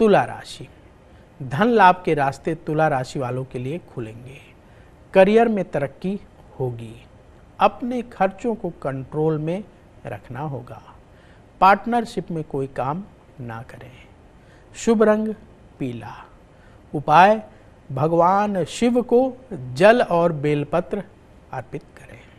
तुला राशि धन लाभ के रास्ते तुला राशि वालों के लिए खुलेंगे करियर में तरक्की होगी अपने खर्चों को कंट्रोल में रखना होगा पार्टनरशिप में कोई काम ना करें शुभ रंग पीला उपाय भगवान शिव को जल और बेलपत्र अर्पित करें